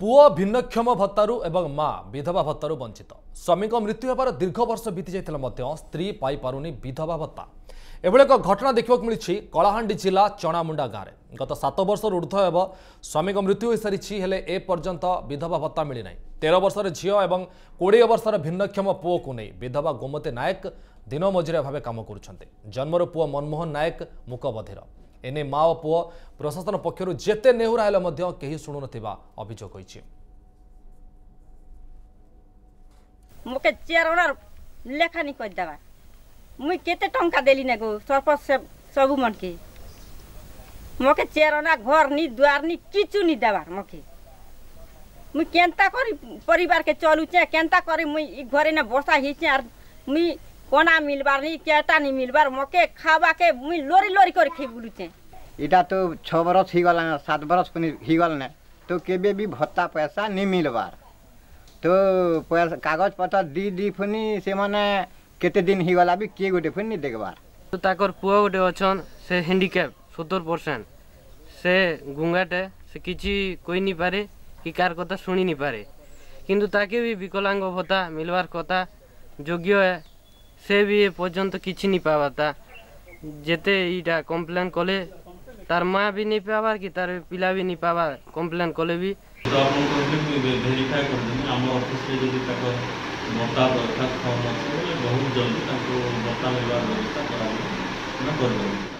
ପୁଅ ଭିନ୍ନକ୍ଷମ ଭତ୍ତାରୁ ଏବଂ ମା ବିଧବା ଭତ୍ତାରୁ ବଞ୍ଚିତ ସ୍ୱାମୀଙ୍କ ମୃତ୍ୟୁ ହେବାର ଦୀର୍ଘ ବର୍ଷ ବିତି ଯାଇଥିଲେ ମଧ୍ୟ ସ୍ତ୍ରୀ ପାଇପାରୁନି ବିଧବା ଭତ୍ତା ଏଭଳି ଏକ ଘଟଣା ଦେଖିବାକୁ ମିଳିଛି କଳାହାଣ୍ଡି ଜିଲ୍ଲା ଚଣାମୁଣ୍ଡା ଗାଁରେ ଗତ ସାତ ବର୍ଷରୁ ଉର୍ଦ୍ଧ୍ୱ ହେବ ସ୍ୱାମୀଙ୍କ ମୃତ୍ୟୁ ହୋଇସାରିଛି ହେଲେ ଏ ପର୍ଯ୍ୟନ୍ତ ବିଧବା ଭତ୍ତା ମିଳିନାହିଁ ତେର ବର୍ଷର ଝିଅ ଏବଂ କୋଡ଼ିଏ ବର୍ଷର ଭିନ୍ନକ୍ଷମ ପୁଅକୁ ନେଇ ବିଧବା ଗୋମତୀ ନାୟକ ଦିନମଜୁରିଆ ଭାବେ କାମ କରୁଛନ୍ତି ଜନ୍ମର ପୁଅ ମନମୋହନ ନାୟକ ମୁକବଧିର এনে মা ও পুয় প্রশাসন পক্ষর যেতে নেহুরা হলে কে শুণু অভিযোগ হয়েছে মোকে চেয়ার ওনার লেখানি করে দেওয়া মুই কেতে টঙ্কা দেলি না গো সরপঞ্চ সবু মনকে মোকে চেয়ার ওনা ঘর নি দুয়ার নি কিছু নি দেওয়ার মোকে মুই কেনতা করি পরিবারকে চলুছে কেনতা করি মুই ঘরে না বসা হয়েছে আর মুই कोना मिलबार नी केटा नी मिलबार मके खावा के मुई लोरी लोरी कर खी बुलुचे इटा तो 6 बरस ही गला ना 7 बरस पनी ही गल ने तो केबे भी भत्ता पैसा नहीं मिल बार तो पैसा कागज पत्र दी दी फनी से माने केते दिन ही गला भी के गोटे फनी देखबार तो ताकर पुओ गोटे अछन से हैंडीकैप 70% से गुंगाटे से किछि कोई पारे कि विकलांग भत्ता मिलवार कथा योग्य ସେ ବି ଏ ପର୍ଯ୍ୟନ୍ତ କିଛି ନାଇଁ ପାଇବା ତା ଯେତେ ଇଟା କମ୍ପ୍ଲେନ୍ କଲେ ତାର ମା ବି ନାଇଁ ପାଇବା କି ତାର ପିଲା ବି ନାଇଁ ପାଇବା କମ୍ପ୍ଲେନ୍ କଲେ ବି ଭେରିଫାଏ କରିଦେବି ଆମ ଅଫିସରେ ଯଦି ତାଙ୍କ ଭତ୍ତା ଦରକାର ଫର୍ମ ଅଛି ବହୁତ ଜଲ୍ଦି ତାଙ୍କୁ ଭତ୍ତା ମିଳିବାର ବ୍ୟବସ୍ଥା କରାଯିବ କରିଦେବି